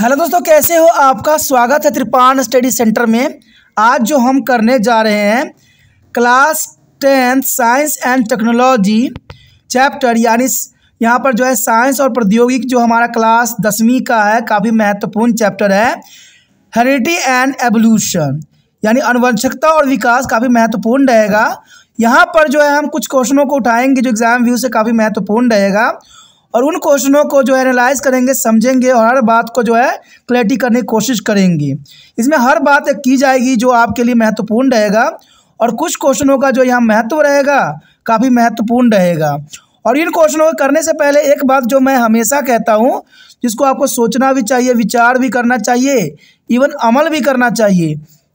Hello दोस्तों कैसे हो आपका स्वागत है त्रिपान स्टडी सेंटर में आज जो हम करने जा रहे हैं class tenth science and technology chapter यानी यहाँ पर जो है साइंस और प्रौद्योगिक जो हमारा क्लास दसवीं का है काफ़ी महत्वपूर्ण चैप्टर है हेरिटी एंड एवोल्यूशन यानी अनुवंशकता और विकास काफ़ी महत्वपूर्ण रहेगा यहाँ पर जो है हम कुछ क्वेश्चनों को उठाएंगे जो एग्ज़ाम व्यू से काफ़ी महत्वपूर्ण रहेगा और उन क्वेश्चनों को जो एनालाइज करेंगे समझेंगे और हर बात को जो है क्लैरिटी करने की कोशिश करेंगे इसमें हर बात की जाएगी जो आपके लिए महत्वपूर्ण रहेगा और कुछ क्वेश्चनों का जो यहाँ महत्व रहेगा काफ़ी महत्वपूर्ण रहेगा और इन क्वेश्चनों को करने से पहले एक बात जो मैं हमेशा कहता हूँ जिसको आपको सोचना भी चाहिए विचार भी करना चाहिए इवन अमल भी करना चाहिए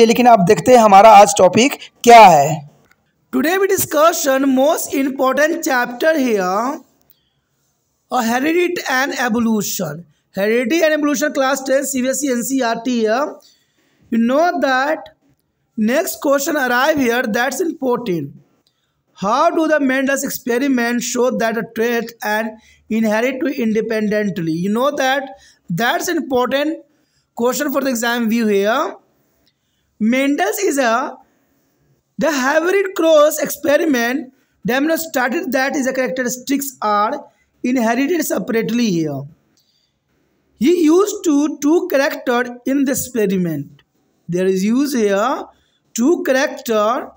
चलिए लेकिन आप देखते हैं हमारा आज टॉपिक क्या है today we discussion most important chapter here heredity and evolution heredity and evolution class ten C B S C N C R T you know that next question arrive here that's important how do the mendel's experiment show that a trait and inherit to independently you know that that's important question for the exam view here Mendel's is a the hybrid cross experiment demonstrated that the characteristics are inherited separately here. He used two two characters in the experiment. There is use here two character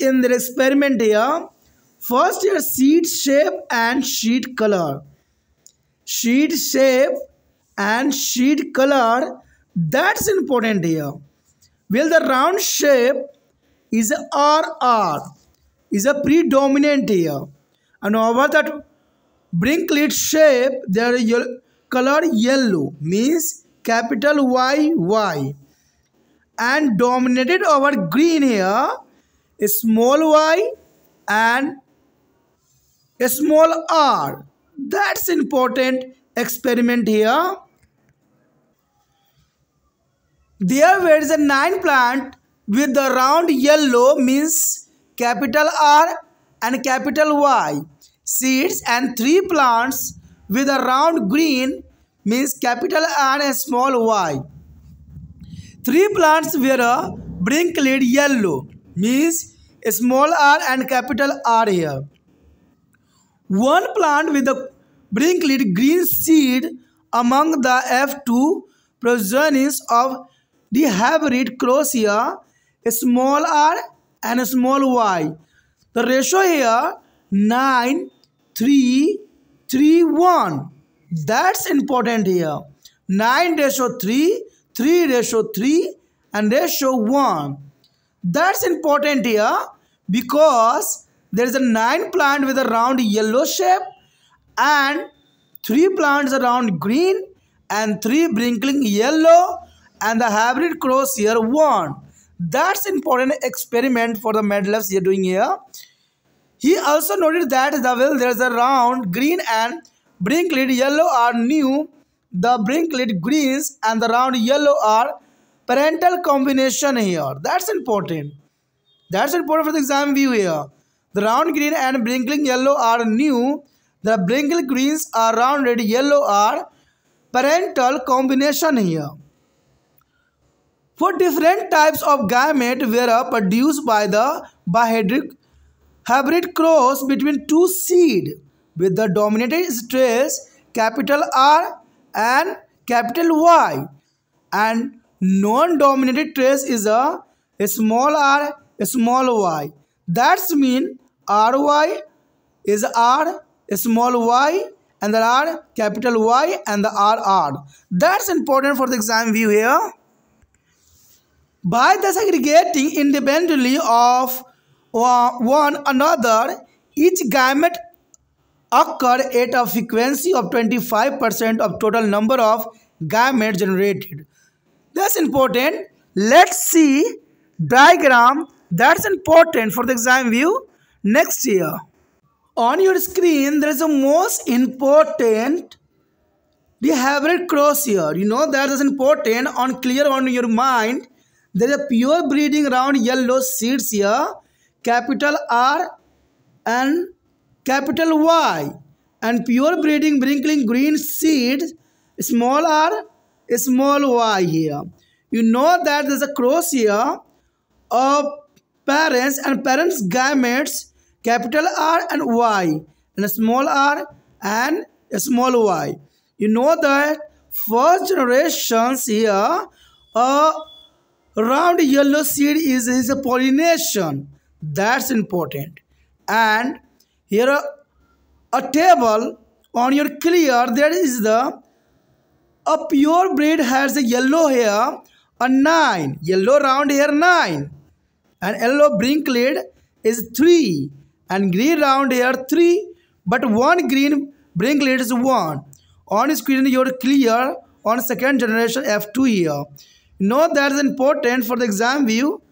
in the experiment here. First here seed shape and sheet color. Sheet shape and sheet color that's important here. Well, the round shape is a RR, is a predominant here. And over that brinklet shape, there is color yellow, means capital Y, Y. And dominated over green here, a small y and a small r. That's important experiment here. There was a nine plant with the round yellow means capital R and capital Y seeds and three plants with a round green means capital R and small y. Three plants with a brinkled yellow means small r and capital R here. One plant with a brinkled green seed among the F2 progenies of they have read cross here small r and small y the ratio here 9 3 3 1 that's important here 9 ratio 3 3 ratio 3 and ratio 1 that's important here because there is a 9 plant with a round yellow shape and 3 plants around green and 3 wrinkling yellow and the hybrid cross here won. That's important experiment for the medalists you're doing here. He also noted that the well there's a round green and brinkled yellow are new. The brinkled greens and the round yellow are parental combination here. That's important. That's important for the exam view here. The round green and brinkled yellow are new. The brinkled greens are rounded yellow are parental combination here. For different types of gamete were produced by the bihedric hybrid cross between two seed with the dominated stress capital R and capital Y and non-dominated stress is a, a small r a small y That means ry is r a small y and the r capital y and the RR. that's important for the exam view here by disaggregating independently of one another, each gamete occurs at a frequency of 25% of total number of gametes generated. That's important. Let's see diagram that's important for the exam view next year. On your screen, there is the most important the hybrid cross here. You know that is important on clear on your mind there is a pure breeding round yellow seeds here capital r and capital y and pure breeding wrinkling green seeds small r small y here you know that there's a cross here of parents and parents gametes capital r and y and small r and small y you know that first generations here uh, round yellow seed is, is a pollination that's important and here a, a table on your clear there is the a pure breed has a yellow hair a 9 yellow round hair 9 and yellow brinkled is 3 and green round hair 3 but one green brinkled is 1 on screen your clear on second generation f2 here no that's important for the exam view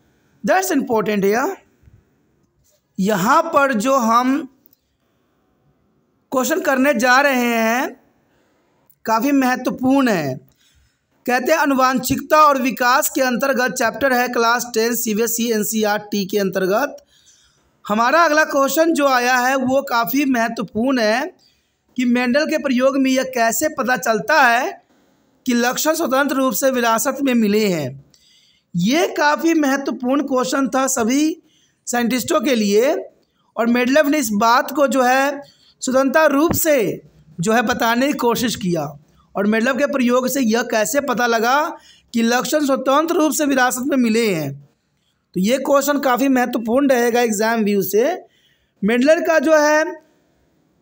that's important here यहाँ पर जो हम question करने जा रहे हैं काफ़ी महत्वपूर्ण है कहते हैं अनुवांशिकता और विकास के अंतर्गत चैप्टर है class ten C B S C N के अंतर्गत हमारा अगला क्वेश्चन जो आया है वो काफ़ी महत्वपूर्ण है कि मेंडल के प्रयोग में यह कैसे पता चलता है कि लक्षण स्वतंत्र रूप से विरासत में मिले हैं ये काफ़ी महत्वपूर्ण क्वेश्चन था सभी साइंटिस्टों के लिए और मेडलव ने इस बात को जो है स्वतंत्रता रूप से जो है बताने की कोशिश किया और मेडलव के प्रयोग से यह कैसे पता लगा कि लक्षण स्वतंत्र रूप से विरासत में मिले हैं तो ये क्वेश्चन काफ़ी महत्वपूर्ण रहेगा एग्जाम व्यू से मेडलर का जो है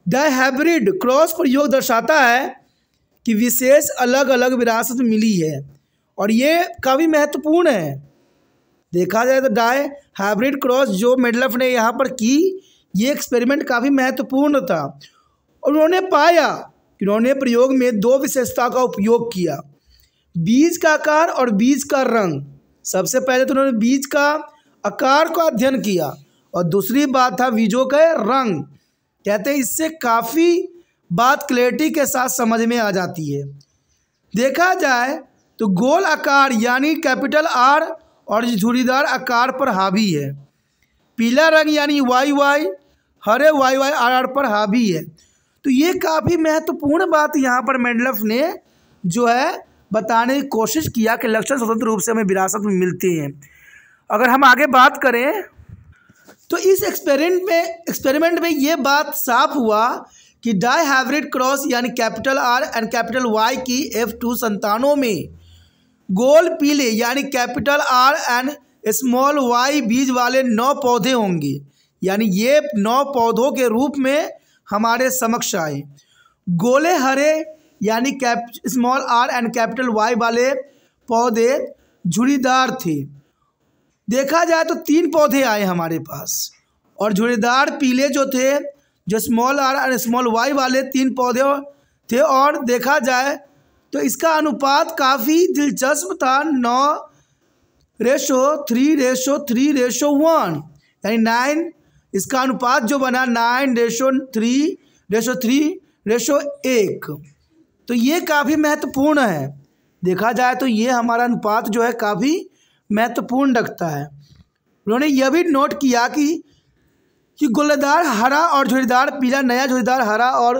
द हैब्रिड क्रॉस प्रयोग दर्शाता है कि विशेष अलग अलग विरासत मिली है और ये काफ़ी महत्वपूर्ण है देखा जाए तो डाय हाइब्रिड क्रॉस जो मेडलफ ने यहाँ पर की ये एक्सपेरिमेंट काफ़ी महत्वपूर्ण था और उन्होंने पाया कि उन्होंने प्रयोग में दो विशेषता का उपयोग किया बीज का आकार और बीज का रंग सबसे पहले तो उन्होंने बीज का आकार का अध्ययन किया और दूसरी बात था बीजों का रंग कहते हैं इससे काफ़ी बात क्लैरिटी के साथ समझ में आ जाती है देखा जाए तो गोल आकार यानी कैपिटल आर और झूरीदार आकार पर हावी है पीला रंग यानी वाई वाई हरे वाई वाई आर आर पर हावी है तो ये काफ़ी महत्वपूर्ण बात यहाँ पर मेंडलफ ने जो है बताने की कोशिश किया कि लक्षण स्वतंत्र रूप से हमें विरासत में मिलते हैं अगर हम आगे बात करें तो इस एक्सपेरिमेंट में एक्सपेरिमेंट में ये बात साफ हुआ कि डाई हाइब्रिड क्रॉस यानी capital R and capital Y की एफ टू संतानों में गोल पीले यानी capital R and small Y बीज वाले नौ पौधे होंगे यानी ये नौ पौधों के रूप में हमारे समक्ष आए गोले हरे यानी cap small R and capital Y वाले पौधे झुड़ीदार थे देखा जाए तो तीन पौधे आए हमारे पास और झुड़ीदार पीले जो थे जो स्मॉल आर और स्मॉल वाई वाले तीन पौधे थे और देखा जाए तो इसका अनुपात काफ़ी दिलचस्प था नौ ratio three ratio three ratio one यानी नाइन इसका अनुपात जो बना nine ratio three ratio three ratio एक तो ये काफ़ी महत्वपूर्ण है देखा जाए तो ये हमारा अनुपात जो है काफ़ी महत्वपूर्ण रखता है उन्होंने यह भी नोट किया कि कि गोलेदार हरा और झुरीदार पीला नया झुरीदार हरा और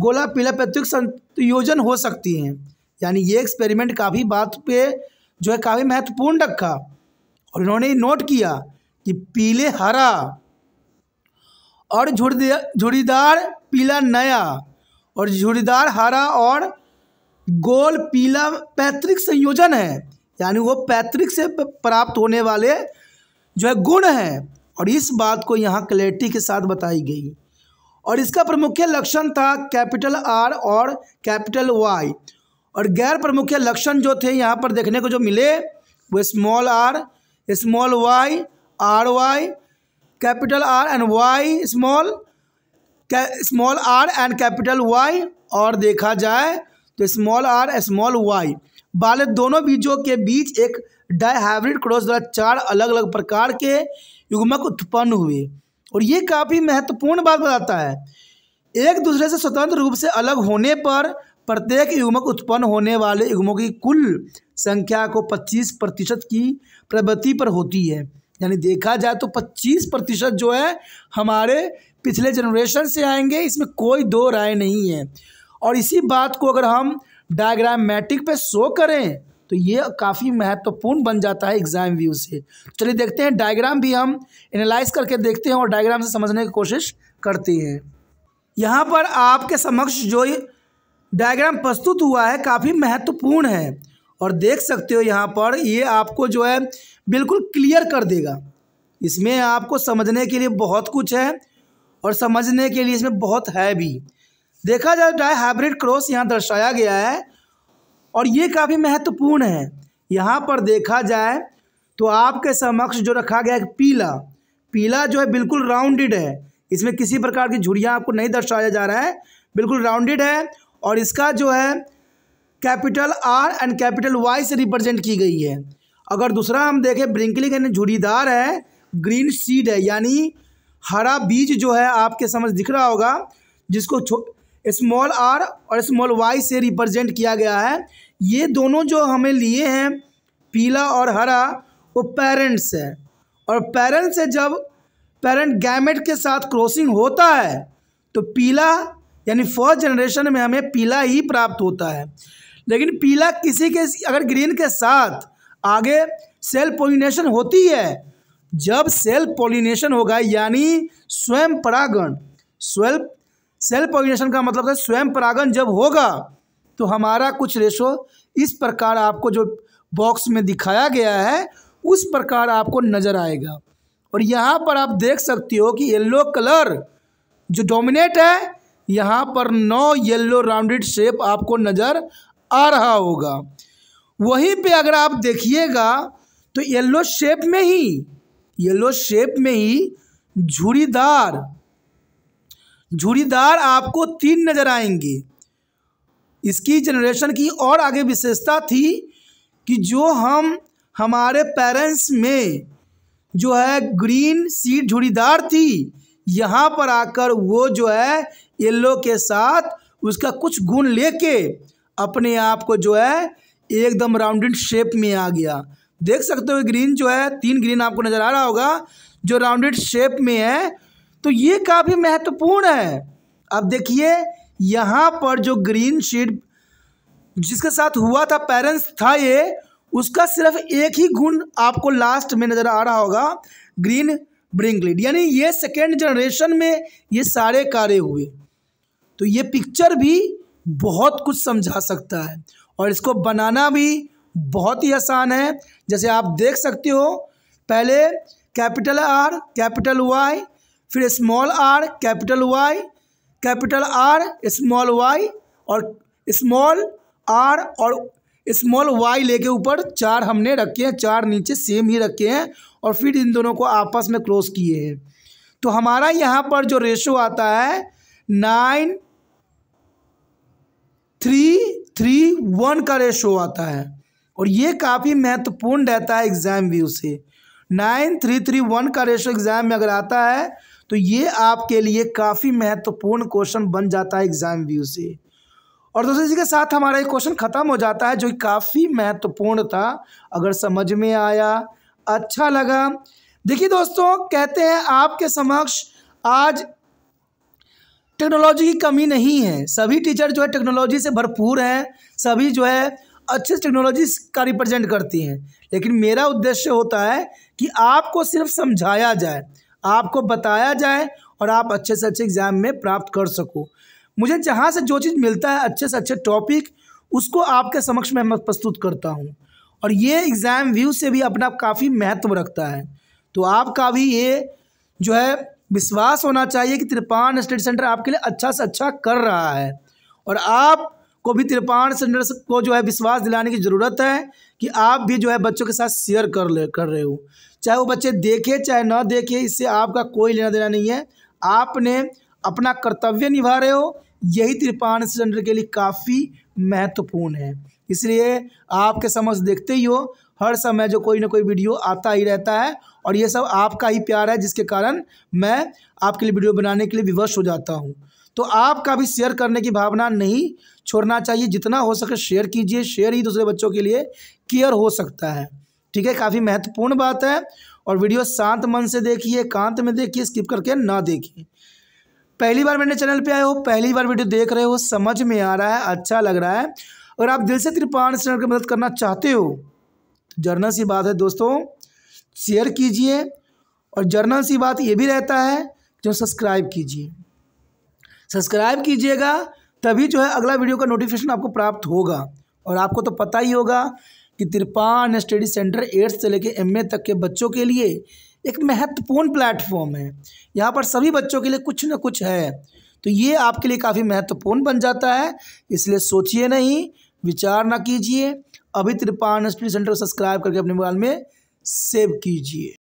गोला पीला प्रत्युक संयोजन हो सकती हैं यानी ये एक्सपेरिमेंट काफ़ी बात पे जो है काफ़ी महत्वपूर्ण रखा और उन्होंने नोट किया कि पीले हरा और झुड़ीदार पीला नया और झुड़ीदार हरा और गोल पीला पैतृक संयोजन है यानी वो पैतृक से प्राप्त होने वाले जो है गुण हैं और इस बात को यहाँ क्लैरिटी के साथ बताई गई और इसका प्रमुख लक्षण था कैपिटल आर और कैपिटल वाई और गैर प्रमुख लक्षण जो थे यहाँ पर देखने को जो मिले वो small R small Y R Y capital R and Y small small R and capital Y और देखा जाए तो स्मॉल आर स्मॉल वाई वाले दोनों बीजों के बीच एक डायहाइब्रिड क्रॉस द्वारा चार अलग अलग प्रकार के युग्मक उत्पन्न हुए और ये काफ़ी महत्वपूर्ण बात बताता है एक दूसरे से स्वतंत्र रूप से अलग होने पर प्रत्येक युग्मक उत्पन्न होने वाले युग्मों की कुल संख्या को 25 प्रतिशत की प्रगति पर होती है यानी देखा जाए तो 25 प्रतिशत जो है हमारे पिछले जनरेशन से आएंगे इसमें कोई दो राय नहीं है और इसी बात को अगर हम डायग्रामेटिक पे शो करें तो ये काफ़ी महत्वपूर्ण बन जाता है एग्ज़ाम व्यू से तो चलिए देखते हैं डायग्राम भी हम एनालाइज करके देखते हैं और डायग्राम से समझने की कोशिश करते हैं यहाँ पर आपके समक्ष जो डायग्राम प्रस्तुत हुआ है काफ़ी महत्वपूर्ण है और देख सकते हो यहाँ पर ये आपको जो है बिल्कुल क्लियर कर देगा इसमें आपको समझने के लिए बहुत कुछ है और समझने के लिए इसमें बहुत है भी देखा जाए डाई हाइब्रिड क्रॉस यहाँ दर्शाया गया है और ये काफ़ी महत्वपूर्ण है यहाँ पर देखा जाए तो आपके समक्ष जो रखा गया है पीला पीला जो है बिल्कुल राउंडेड है इसमें किसी प्रकार की झुड़ियाँ आपको नहीं दर्शाया जा रहा है बिल्कुल राउंडेड है और इसका जो है capital R and capital Y से रिप्रेजेंट की गई है अगर दूसरा हम देखें ब्रिंकलिंग यानी झुड़ीदार है ग्रीन सीड है यानी हरा बीज जो है आपके समझ दिख रहा होगा जिसको स्मॉल आर और स्मॉल वाई से रिप्रेजेंट किया गया है ये दोनों जो हमें लिए हैं पीला और हरा वो पेरेंट्स है और पेरेंट्स से जब पेरेंट गैमेट के साथ क्रॉसिंग होता है तो पीला यानी फर्स्ट जनरेशन में हमें पीला ही प्राप्त होता है लेकिन पीला किसी के अगर ग्रीन के साथ आगे सेल पोलिनेशन होती है जब सेल पोलिनेशन होगा यानी स्वयं परागण स्वयं सेल पोलिनेशन का मतलब है स्वयं परागण जब होगा तो हमारा कुछ रेशो इस प्रकार आपको जो बॉक्स में दिखाया गया है उस प्रकार आपको नज़र आएगा और यहाँ पर आप देख सकते हो कि येल्लो कलर जो डोमिनेट है यहाँ पर नौ येल्लो राउंडेड शेप आपको नज़र आ रहा होगा वहीं पे अगर आप देखिएगा तो येल्लो शेप में ही येल्लो शेप में ही झुड़ीदार झुड़ीदार आपको तीन नज़र आएंगे इसकी जनरेशन की और आगे विशेषता थी कि जो हम हमारे पेरेंट्स में जो है ग्रीन सीट झुड़ीदार थी यहाँ पर आकर वो जो है येल्लो के साथ उसका कुछ गुण लेके अपने आप को जो है एकदम राउंडेड शेप में आ गया देख सकते हो ग्रीन जो है तीन ग्रीन आपको नज़र आ रहा होगा जो राउंडेड शेप में है तो ये काफ़ी महत्वपूर्ण है अब देखिए यहाँ पर जो ग्रीन शीट जिसके साथ हुआ था पेरेंट्स था ये उसका सिर्फ एक ही गुण आपको लास्ट में नज़र आ रहा होगा ग्रीन ब्रिंगलीड यानी ये सेकेंड जनरेशन में ये सारे कार्य हुए तो ये पिक्चर भी बहुत कुछ समझा सकता है और इसको बनाना भी बहुत ही आसान है जैसे आप देख सकते हो पहले कैपिटल आर कैपिटल वाई फिर small R capital Y capital R small Y और स्मॉल आर और स्मॉल वाई लेके ऊपर चार हमने रखे हैं चार नीचे सेम ही रखे हैं और फिर इन दोनों को आपस में क्रॉस किए हैं तो हमारा यहाँ पर जो रेशो आता है नाइन थ्री थ्री वन का रेशो आता है और ये काफ़ी महत्वपूर्ण रहता है एग्ज़ाम व्यू से नाइन थ्री थ्री वन का रेशो एग्ज़ाम में अगर आता है तो ये आपके लिए काफ़ी महत्वपूर्ण क्वेश्चन बन जाता है एग्ज़ाम व्यू से और दोस्तों इसी के साथ हमारा ये क्वेश्चन ख़त्म हो जाता है जो काफ़ी महत्वपूर्ण था अगर समझ में आया अच्छा लगा देखिए दोस्तों कहते हैं आपके समक्ष आज टेक्नोलॉजी की कमी नहीं है सभी टीचर जो है टेक्नोलॉजी से भरपूर हैं सभी जो है अच्छे टेक्नोलॉजी का रिप्रेजेंट करती हैं लेकिन मेरा उद्देश्य होता है कि आपको सिर्फ समझाया जाए आपको बताया जाए और आप अच्छे से अच्छे एग्ज़ाम में प्राप्त कर सको मुझे जहाँ से जो चीज़ मिलता है अच्छे से अच्छे टॉपिक उसको आपके समक्ष मैं प्रस्तुत करता हूँ और ये एग्ज़ाम व्यू से भी अपना काफ़ी महत्व रखता है तो आपका भी ये जो है विश्वास होना चाहिए कि त्रिपान स्टेट सेंटर आपके लिए अच्छा से अच्छा कर रहा है और आप को भी त्रिपाण सेंटर्स को जो है विश्वास दिलाने की ज़रूरत है कि आप भी जो है बच्चों के साथ शेयर कर ले कर रहे हो चाहे वो बच्चे देखे चाहे ना देखे इससे आपका कोई लेना देना नहीं है आपने अपना कर्तव्य निभा रहे हो यही त्रिपाण सेंटर के लिए काफ़ी महत्वपूर्ण है इसलिए आपके समझ देखते ही हो हर समय जो कोई ना कोई वीडियो आता ही रहता है और ये सब आपका ही प्यार है जिसके कारण मैं आपके लिए वीडियो बनाने के लिए विवश हो जाता हूँ तो आपका भी शेयर करने की भावना नहीं छोड़ना चाहिए जितना हो सके शेयर कीजिए शेयर ही दूसरे बच्चों के लिए केयर हो सकता है ठीक है काफ़ी महत्वपूर्ण बात है और वीडियो शांत मन से देखिए कांत में देखिए स्किप करके ना देखिए पहली बार मेरे चैनल पे आए हो पहली बार वीडियो देख रहे हो समझ में आ रहा है अच्छा लग रहा है अगर आप दिल से त्रिपाण चैनल की मदद करना चाहते हो तो जर्नल सी बात है दोस्तों शेयर कीजिए और जर्नल सी बात ये भी रहता है जो सब्सक्राइब कीजिए सब्सक्राइब कीजिएगा तभी जो है अगला वीडियो का नोटिफिकेशन आपको प्राप्त होगा और आपको तो पता ही होगा कि तिरपान स्टडी सेंटर एट्थ से लेकर एमए तक के बच्चों के लिए एक महत्वपूर्ण प्लेटफॉर्म है यहाँ पर सभी बच्चों के लिए कुछ ना कुछ है तो ये आपके लिए काफ़ी महत्वपूर्ण बन जाता है इसलिए सोचिए नहीं विचार ना कीजिए अभी तिरपान स्टडी सेंटर को सब्सक्राइब करके अपने मोबाइल में सेव कीजिए